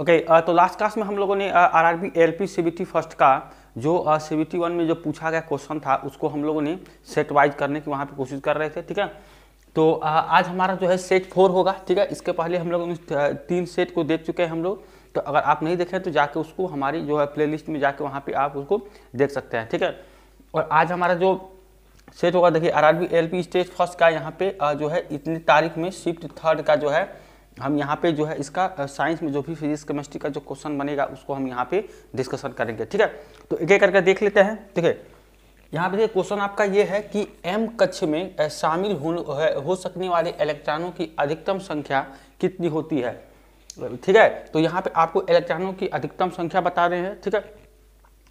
okay okay, uh, तो last class में हम लोगों ने R R B L P first का जो सी बी वन में जो पूछा गया क्वेश्चन था उसको हम लोगों ने सेट वाइज करने की वहाँ पे कोशिश कर रहे थे ठीक है तो आ, uh, आज हमारा जो है सेट फोर होगा ठीक है इसके पहले हम लोगों ने uh, तीन सेट को देख चुके हैं हम लोग तो अगर आप नहीं देखें तो जाके उसको हमारी जो है प्ले लिस्ट में जाके वहाँ पर आप उसको देख सकते हैं ठीक है और आज हमारा जो सेट होगा देखिए R R B L P stage first का यहाँ पे जो है इतनी तारीख में शिफ्ट थर्ड का जो है हम यहाँ पे जो है इसका साइंस में जो भी फिजिक्स केमिस्ट्री का जो क्वेश्चन बनेगा उसको हम यहाँ पे डिस्कशन करेंगे ठीक है तो एक एक करके देख लेते हैं ठीक है यहाँ पे क्वेश्चन आपका ये है कि एम कक्ष में शामिल हो, हो सकने वाले इलेक्ट्रॉनों की अधिकतम संख्या कितनी होती है ठीक है तो यहाँ पे आपको इलेक्ट्रॉनों की अधिकतम संख्या बता रहे हैं ठीक है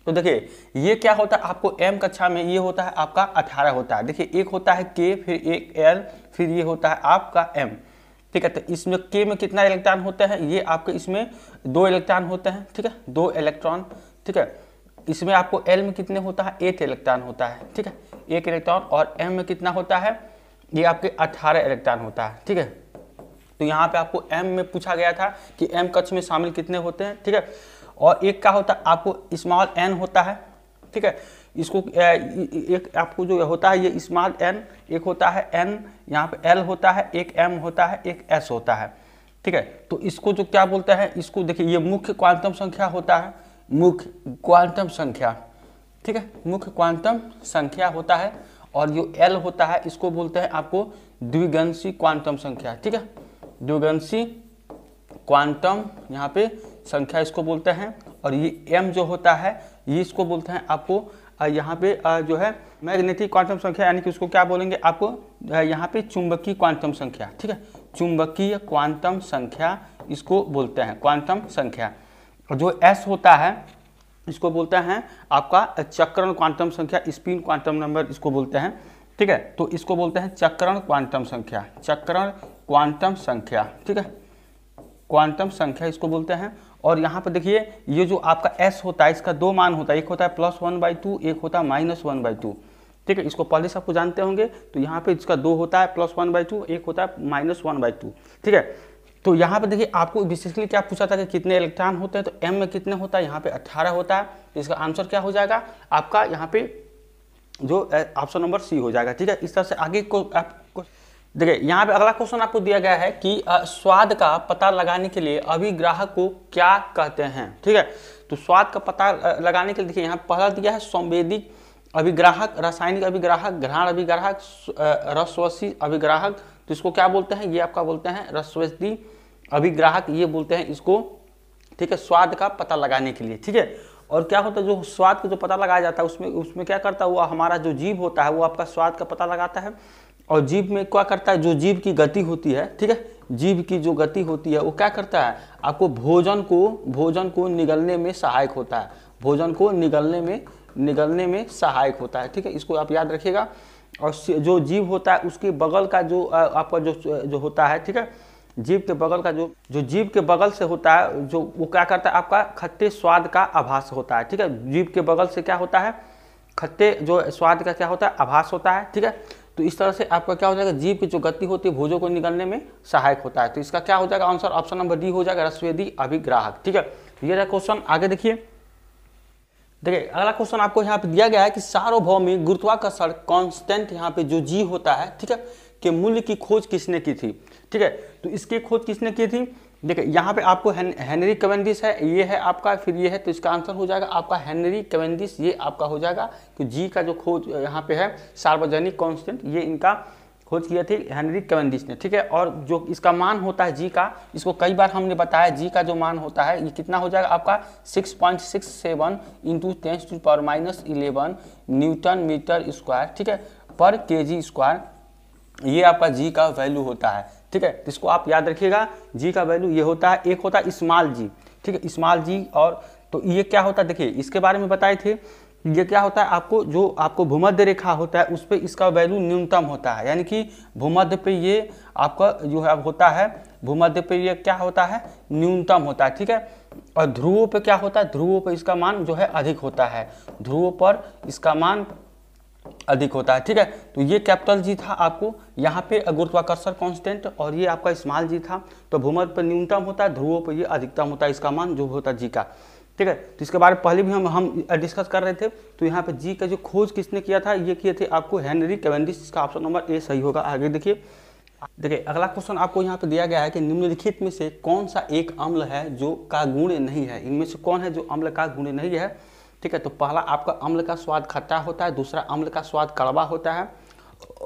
तो देखिए ये क्या होता है आपको एम कक्षा में ये होता है आपका अठारह होता है देखिए एक होता है के फिर एक एल फिर ये होता है आपका एम ठीक है तो इसमें के में कितना इलेक्ट्रॉन होता है ये आपके इसमें दो इलेक्ट्रॉन होते हैं ठीक है दो इलेक्ट्रॉन ठीक है इसमें आपको एल में कितने होता है एक इलेक्ट्रॉन होता है ठीक है एक इलेक्ट्रॉन और एम में कितना होता है ये आपके अठारह इलेक्ट्रॉन होता है ठीक है तो यहाँ पे आपको एम में पूछा गया था कि एम कक्ष में शामिल कितने होते हैं ठीक है और एक का होता है आपको स्मॉल एन होता है ठीक है इसको एक आपको जो होता है ये स्मॉल एन एक होता है एन यहाँ पे एल होता है एक एम होता है एक एस होता है ठीक है तो इसको जो क्या बोलते हैं इसको देखिए ये मुख्य क्वांटम संख्या होता है मुख्य क्वांटम संख्या ठीक है मुख्य क्वांटम संख्या होता है और जो एल होता है इसको बोलते हैं आपको द्विगंशी क्वांटम संख्या ठीक है द्विगंशी क्वांटम यहाँ पे संख्या इसको बोलते हैं और ये एम जो होता है ये इसको बोलते हैं आपको यहाँ पे जो है मैग्नेटिक क्वांटम संख्या यानी कि उसको क्या बोलेंगे आपको यहाँ पे चुंबकीय क्वांटम संख्या ठीक है चुंबकीय क्वांटम संख्या इसको बोलते हैं क्वांटम संख्या जो एस होता है इसको बोलते हैं आपका चक्रण क्वांटम संख्या स्पिन क्वांटम नंबर इसको बोलते हैं ठीक है तो इसको बोलते हैं चक्रण क्वांटम संख्या चक्रण क्वांटम संख्या ठीक है क्वांटम संख्या इसको बोलते हैं और यहाँ पर देखिए ये जो आपका एस होता है इसका दो मान होता है एक होता है प्लस वन बाई टू एक होता है माइनस वन बाई टू ठीक है इसको पहले से आपको जानते होंगे तो यहाँ पे इसका दो होता है प्लस वन बाई टू एक होता है माइनस वन बाई टू ठीक है तो यहाँ पे देखिए आपको बेसिकली क्या पूछा था कि कितने इलेक्ट्रॉन होते हैं तो एम में कितने होता है यहाँ पे अट्ठारह होता है तो इसका आंसर क्या हो जाएगा आपका यहाँ पे जो ऑप्शन नंबर सी हो जाएगा ठीक है इस तरह से आगे को आप देखिए यहाँ पे अगला क्वेश्चन आपको दिया गया है कि स्वाद का पता लगाने के लिए अभिग्राहक को क्या कहते हैं ठीक है तो स्वाद का पता लगाने के लिए देखिए यहाँ पहला दिया है संवेदिक अभिग्राहक रासायनिक अभिग्राहक घ्राण अभिग्राहक रसवसी अभिग्राहक तो इसको क्या बोलते हैं ये आपका बोलते हैं रसवसी अभिग्राहक ये बोलते हैं इसको ठीक है स्वाद का पता लगाने के लिए ठीक है और क्या होता है जो स्वाद का जो पता लगाया जाता है उसमें उसमें क्या करता है वो हमारा जो जीव होता है वो आपका स्वाद का पता लगाता है और जीव में क्या करता है जो जीव की गति होती है ठीक है जीव की जो गति होती है वो क्या करता है आपको भोजन को भोजन को निगलने में सहायक होता है भोजन को निगलने में निगलने में सहायक होता है ठीक है इसको आप याद रखिएगा और जो जीव होता है उसके बगल का जो आपका जो जो होता है ठीक है जीव के बगल का जो जो जीव के बगल से होता है जो वो क्या करता है आपका खट्टे स्वाद का आभास होता है ठीक है जीव के बगल से क्या होता है खट्टे जो स्वाद का क्या होता है आभास होता है ठीक है तो इस तरह से आपका क्या हो जाएगा जीव की जो गति होती है भोजों को निकलने में सहायक होता है तो इसका क्या हो जाएगा आंसर ऑप्शन नंबर डी हो जाएगा रस्वेदी अभिग्राहक ठीक है तो ये रहा क्वेश्चन आगे देखिए देखिए अगला क्वेश्चन आपको यहाँ पे दिया गया है कि सार्वभौमिक गुरुत्वाकर्षण कॉन्स्टेंट यहाँ पे जो जी होता है ठीक है के मूल्य की खोज किसने की थी ठीक है तो इसकी खोज किसने की थी देखिए यहाँ पे आपको हेन, हेनरी कवेंडिस है ये है आपका फिर ये है तो इसका आंसर हो जाएगा आपका हेनरी कवेंडिस ये आपका हो जाएगा तो जी का जो खोज यहाँ पे है सार्वजनिक कॉन्स्टेंट ये इनका खोज किया थी हेनरी कवेंडिस ने ठीक है और जो इसका मान होता है जी का इसको कई बार हमने बताया जी का जो मान होता है ये कितना हो जाएगा आपका six point six seven into tens two power minus eleven Newton metre square ठीक है पर के जी स्क्वायर ये आपका जी का वैल्यू होता है ठीक है तो इसको आप याद रखिएगा जी का वैल्यू ये होता है एक होता है इस्माल जी ठीक है इस्माल जी और तो ये क्या होता है देखिए इसके बारे में बताए थे ये क्या होता है आपको जो आपको भूमध्य रेखा होता है उस पर इसका वैल्यू न्यूनतम होता है यानी कि भूमध्य पे ये आपका जो है होता है भूमध्य पे ये क्या होता है न्यूनतम होता है ठीक है और ध्रुवों पे क्या होता है ध्रुवों पे इसका मान जो है अधिक होता है ध्रुवों पर इसका मान अधिक होता है ठीक है तो ये कैपिटल जी था आपको यहाँ पे गुरुत्वाकर्षण कांस्टेंट और ये आपका स्मॉल जी था तो भूमर पर न्यूनतम होता है ध्रुवों पर ये अधिकतम होता है इसका मान जो होता है जी का ठीक है तो इसके बारे में पहले भी हम हम डिस्कस कर रहे थे तो यहाँ पे जी का जो खोज किसने किया था ये किए थे आपको हेनरी कैवेंडिस इसका ऑप्शन नंबर ए सही होगा आगे देखिए देखिए अगला क्वेश्चन आपको यहाँ पे दिया गया है कि निम्नलिखित में से कौन सा एक अम्ल है जो का गुण नहीं है इनमें से कौन है जो अम्ल का गुण नहीं है ठीक है तो पहला आपका अम्ल का स्वाद खट्टा होता है दूसरा अम्ल का स्वाद कड़वा होता है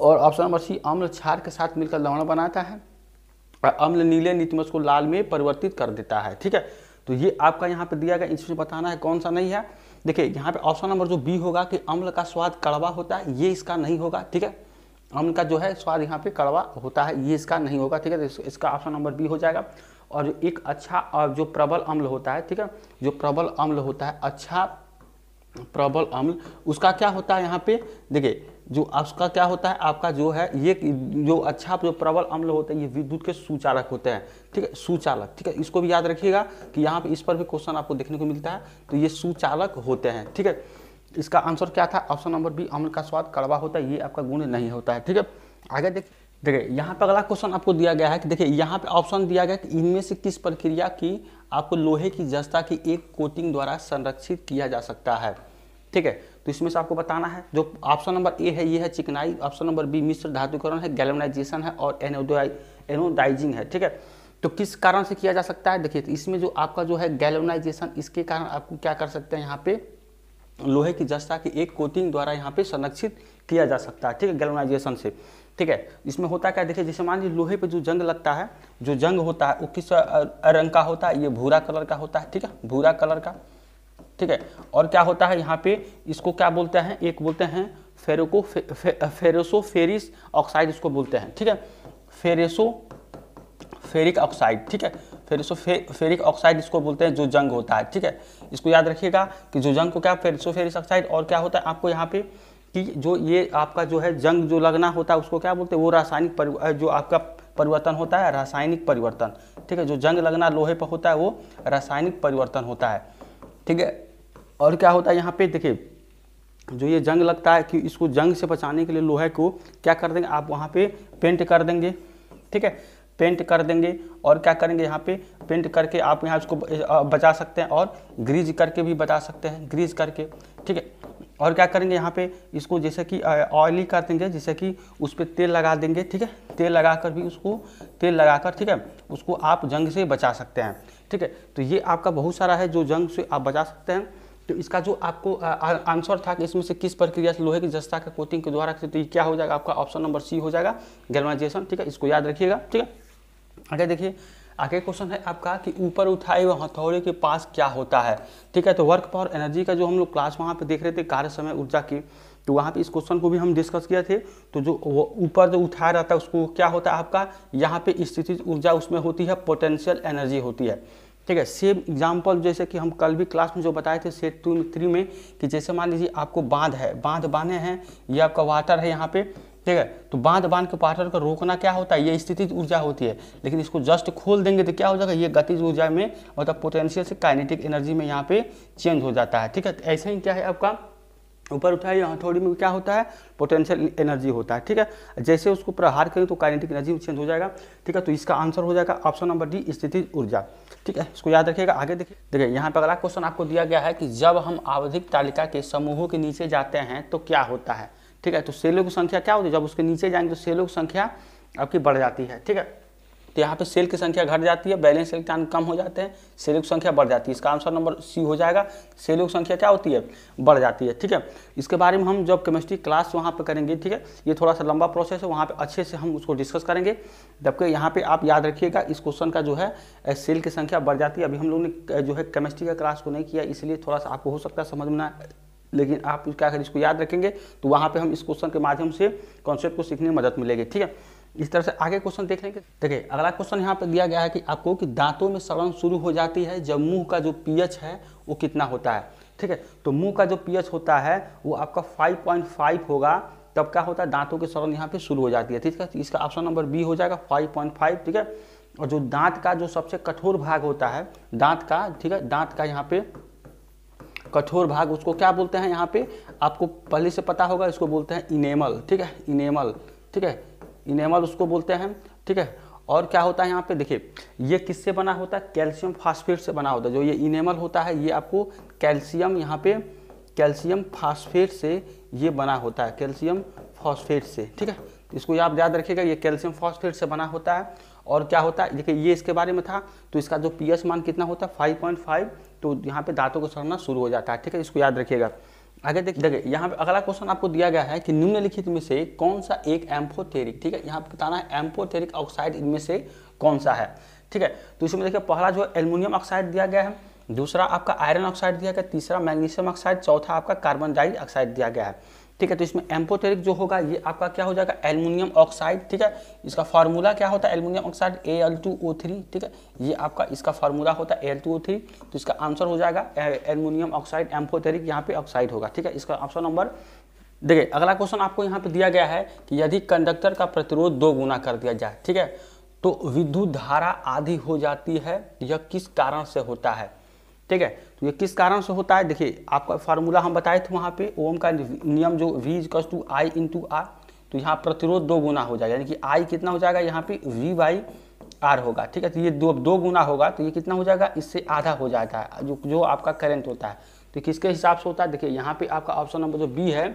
और ऑप्शन नंबर सी अम्ल छार के साथ मिलकर लवण बनाता है और अम्ल नीले नीतिमस को लाल में परिवर्तित कर देता है ठीक है तो ये आपका यहाँ पे दिया गया इसमें बताना है कौन सा नहीं है देखिए यहाँ पे ऑप्शन नंबर जो बी होगा कि अम्ल का स्वाद कड़वा होता है ये इसका नहीं होगा ठीक है अम्ल का जो है स्वाद यहाँ पे कड़वा होता है ये इसका नहीं होगा ठीक है तो इसका ऑप्शन नंबर बी हो जाएगा और एक अच्छा जो प्रबल अम्ल होता है ठीक है जो प्रबल अम्ल होता है अच्छा प्रबल अम्ल उसका क्या होता है यहाँ पे देखिए जो आपका क्या होता है आपका जो है ये जो अच्छा जो प्रबल अम्ल होता है ये विद्युत के सुचालक होते हैं ठीक है सुचालक ठीक है इसको भी याद रखिएगा कि यहाँ पे इस पर भी क्वेश्चन आपको देखने को मिलता है तो ये सुचालक होते हैं ठीक है इसका आंसर क्या था ऑप्शन नंबर बी अम्ल का स्वाद कड़वा होता है ये आपका गुण नहीं होता है ठीक है आगे देख देखिए यहाँ पे अगला क्वेश्चन आपको दिया गया है कि देखिए यहाँ पे ऑप्शन दिया गया कि इनमें से किस प्रक्रिया की आपको लोहे की जस्ता की एक कोटिंग द्वारा संरक्षित किया जा सकता है ठीक है तो इसमें से आपको बताना है जो ऑप्शन नंबर ए है ये है चिकनाई ऑप्शन नंबर बी मिश्र धातुकरण है गैलमनाइजेशन है और एनोडाइ एनोडाइजिंग है ठीक है तो किस कारण से किया जा सकता है देखिए तो इसमें जो आपका जो है गैलोनाइजेशन इसके कारण आपको क्या कर सकते हैं यहाँ पे लोहे की जस्ता की एक कोटिंग द्वारा यहाँ पे संरक्षित किया जा सकता है ठीक है गैलोनाइजेशन से ठीक है इसमें होता क्या देखिए जैसे मान लीजिए लोहे पे जो जंग लगता है जो जंग होता है वो किस रंग का होता है ये भूरा कलर का होता है ठीक है भूरा कलर का ठीक है और क्या होता है यहाँ पे इसको क्या बोलते हैं एक बोलते हैं फेरोको फेरोसो फेरिस ऑक्साइड इसको बोलते हैं ठीक है फेरेसो फेरिक ऑक्साइड ठीक है फेरिसो फे, फेरिक ऑक्साइड इसको बोलते हैं जो जंग होता है ठीक है इसको याद रखिएगा कि जो जंग को क्या फेरेसो फेरिस ऑक्साइड और क्या होता है आपको यहाँ पे कि जो ये आपका जो है जंग जो लगना होता है उसको क्या बोलते हैं वो रासायनिक जो आपका परिवर्तन होता है रासायनिक परिवर्तन ठीक है जो जंग लगना लोहे पर होता है वो रासायनिक परिवर्तन होता है ठीक है और क्या होता है यहाँ पे देखिए जो ये जंग लगता है कि इसको जंग से बचाने के लिए लोहे को क्या कर देंगे आप वहाँ पे पेंट कर देंगे ठीक है पेंट कर देंगे और क्या करेंगे यहाँ पे पेंट करके आप यहाँ इसको बचा सकते हैं और ग्रीज करके भी बचा सकते हैं ग्रीज करके ठीक है और क्या करेंगे यहाँ पे इसको जैसे कि ऑयली कर देंगे जैसे कि उस पर तेल लगा देंगे ठीक है तेल लगा कर भी उसको तेल लगा कर ठीक है उसको आप जंग से बचा सकते हैं ठीक है तो ये आपका बहुत सारा है जो जंग से आप बचा सकते हैं तो इसका जो आपको आंसर था कि इसमें से किस प्रक्रिया से लोहे की जस्ता का कोटिंग के द्वारा तो क्या हो जाएगा आपका ऑप्शन नंबर सी हो जाएगा गर्माइजेशन ठीक है इसको याद रखिएगा ठीक है आगे देखिए आगे क्वेश्चन है आपका कि ऊपर उठाए हुए हथौड़े के पास क्या होता है ठीक है तो वर्क पावर एनर्जी का जो हम लोग क्लास वहाँ पे देख रहे थे कार्य समय ऊर्जा की तो वहाँ पे इस क्वेश्चन को भी हम डिस्कस किया थे तो जो वो ऊपर जो उठाया रहता है उसको क्या होता है आपका यहाँ पे स्थिति ऊर्जा उसमें होती है पोटेंशियल एनर्जी होती है ठीक है सेम एग्जाम्पल जैसे कि हम कल भी क्लास में जो बताए थे सेट टू थ्री में कि जैसे मान लीजिए आपको बांध है बांध बांधे हैं ये आपका वाटर है यहाँ पे ठीक है तो बांध बांध के वाटर को रोकना क्या होता है ये स्थिति ऊर्जा होती है लेकिन इसको जस्ट खोल देंगे तो क्या हो जाएगा ये गतिज ऊर्जा में मतलब पोटेंशियल से काइनेटिक एनर्जी में यहाँ पे चेंज हो जाता है ठीक है तो ऐसे ही क्या है आपका ऊपर उठाइए हथौड़ी में क्या होता है पोटेंशियल एनर्जी होता है ठीक है जैसे उसको प्रहार करें तो काइनेटिक एनर्जी चेंज हो जाएगा ठीक है तो इसका आंसर हो जाएगा ऑप्शन नंबर डी स्थिति ऊर्जा ठीक है इसको याद रखिएगा आगे देखिए देखिए यहाँ पर अगला क्वेश्चन आपको दिया गया है कि जब हम आवधिक तालिका के समूहों के नीचे जाते हैं तो क्या होता है ठीक है तो सेलों की संख्या क्या होती है जब उसके नीचे जाएंगे तो सेलों की संख्या आपकी बढ़ जाती है ठीक है तो यहाँ पे तो सेल की संख्या घट जाती है बैलेंस इलेक्ट्रॉन कम हो जाते हैं सेलों की संख्या बढ़ जाती है इसका आंसर नंबर सी हो जाएगा सेलों की संख्या क्या होती है बढ़ जाती है ठीक है इसके बारे में हम जब केमिस्ट्री क्लास वहाँ पर करेंगे ठीक है ये थोड़ा सा लंबा प्रोसेस है वहाँ पर अच्छे से हम उसको डिस्कस करेंगे जबकि यहाँ पर आप याद रखिएगा इस क्वेश्चन का जो है सेल की संख्या बढ़ जाती है अभी हम लोग ने जो है केमिस्ट्री का क्लास को नहीं किया इसलिए थोड़ा सा आपको हो सकता है समझ में ना लेकिन आप क्या अगर इसको याद रखेंगे तो वहाँ पे हम इस क्वेश्चन के माध्यम से कॉन्सेप्ट को सीखने में मदद मिलेगी ठीक है इस तरह से आगे क्वेश्चन देख लेंगे देखिए अगला क्वेश्चन यहाँ पे दिया गया है कि आपको कि दांतों में सड़न शुरू हो जाती है जब मुंह का जो पीएच है वो कितना होता है ठीक है तो मुंह का जो पीएच होता है वो आपका 5.5 होगा तब क्या होता है दांतों की सड़न यहाँ पे शुरू हो जाती है ठीक है तो इसका ऑप्शन नंबर बी हो जाएगा फाइव ठीक है और जो दांत का जो सबसे कठोर भाग होता है दांत का ठीक है दांत का यहाँ पे कठोर भाग उसको क्या बोलते हैं यहाँ पे आपको पहले से पता होगा इसको बोलते हैं इनेमल ठीक है इनेमल ठीक है इनेमल उसको बोलते हैं ठीक है और क्या होता है यहाँ पे देखिए ये किससे बना होता है कैल्शियम फास्फेट से बना होता है जो ये इनेमल होता है ये आपको कैल्शियम यहाँ पे कैल्शियम फास्फेट से ये बना होता है कैल्शियम फॉस्फेट से ठीक है इसको आप याद रखिएगा ये कैल्शियम फॉस्फेट से बना होता है और क्या होता है देखिए ये इसके बारे में था तो इसका जो पीएच मान कितना होता है फाइव तो यहाँ पे दांतों को सड़ना शुरू हो जाता है ठीक है इसको याद रखिएगा आगे देखिए देखिए यहाँ पे अगला क्वेश्चन आपको दिया गया है कि निम्नलिखित में से कौन सा एक एम्फोथेरिक ठीक है यहाँ पे बताना है एम्फोथेरिक ऑक्साइड इनमें से कौन सा है ठीक है तो इसमें देखिए पहला जो है एल्यूमिनियम ऑक्साइड दिया गया है दूसरा आपका आयरन ऑक्साइड दिया गया तीसरा मैग्नीशियम ऑक्साइड चौथा आपका कार्बन डाइऑक्साइड दिया गया है ठीक है तो इसमें एम्पोथेरिक जो होगा ये आपका क्या हो जाएगा एल्युमिनियम ऑक्साइड ठीक है इसका फार्मूला क्या होता है aluminium oxide A L two O three ठीक है ये आपका इसका फार्मूला होता है A L two O three तो इसका आंसर हो जाएगा एल्युमिनियम ऑक्साइड एम्पोथेरिक यहाँ पे ऑक्साइड होगा ठीक है इसका ऑप्शन नंबर देखिए अगला क्वेश्चन आपको यहाँ पे दिया गया है कि यदि कंडक्टर का प्रतिरोध दो गुना कर दिया जाए ठीक है तो विद्युत धारा आधी हो जाती है यह किस कारण से होता है ठीक है तो ये किस कारण से होता है देखिए आपका फार्मूला हम बताए थे वहाँ पे ओम का नियम जो V equals to I to R तो यहाँ प्रतिरोध दो गुना हो जाएगा यानी कि आई कितना हो जाएगा यहाँ पे वी बाई आर होगा ठीक है तो ये दो दो गुना होगा तो ये कितना हो जाएगा इससे आधा हो जाता है जो जो आपका करंट होता है तो किसके हिसाब से होता है देखिए यहाँ पे आपका ऑप्शन नंबर जो बी है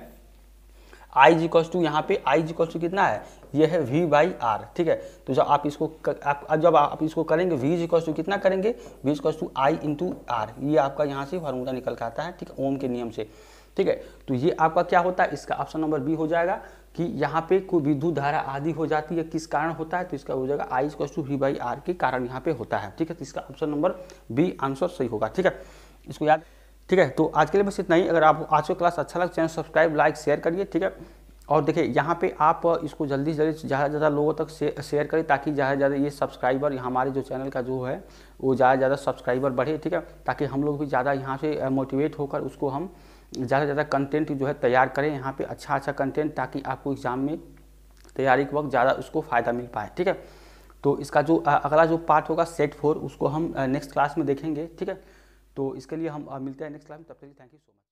आई जी कॉस्ट टू यहाँ पे आई जी कॉस्ट कितना है ये है वी बाई आर ठीक है तो जब आप इसको कर, आप, जब आप इसको करेंगे वी जी कॉस्ट टू कितना करेंगे वी जी कॉस्ट टू आई इंटू आर ये आपका यहाँ से फार्मूला निकल के आता है ठीक है ओम के नियम से ठीक है तो ये आपका क्या होता है इसका ऑप्शन नंबर बी हो जाएगा कि यहाँ पे कोई विद्युत धारा आदि हो जाती है किस कारण होता है तो इसका हो जाएगा I equals to V by R के कारण यहाँ पे होता है ठीक है तो इसका ऑप्शन नंबर बी आंसर सही होगा ठीक है इसको याद ठीक है तो आज के लिए बस इतना ही अगर आपको आज का क्लास अच्छा लगे चैनल सब्सक्राइब लाइक शेयर करिए ठीक है और देखिए यहाँ पे आप इसको जल्दी से जल्दी ज़्यादा से ज़्यादा लोगों तक शेयर करें ताकि ज़्यादा से ज़्यादा ये सब्सक्राइबर हमारे जो चैनल का जो है वो ज़्यादा से ज़्यादा सब्सक्राइबर बढ़े ठीक है ताकि हम लोग भी ज़्यादा यहाँ से मोटिवेट होकर उसको हम ज़्यादा से ज़्यादा कंटेंट जो है तैयार करें यहाँ पर अच्छा अच्छा कंटेंट ताकि आपको एग्ज़ाम में तैयारी के वक्त ज़्यादा उसको फ़ायदा मिल पाए ठीक है तो इसका जो अगला जो पार्ट होगा सेट फोर उसको हम नेक्स्ट क्लास में देखेंगे ठीक है तो इसके लिए हम मिलते हैं नेक्स्ट क्लास में तब तक थैंक यू सो मच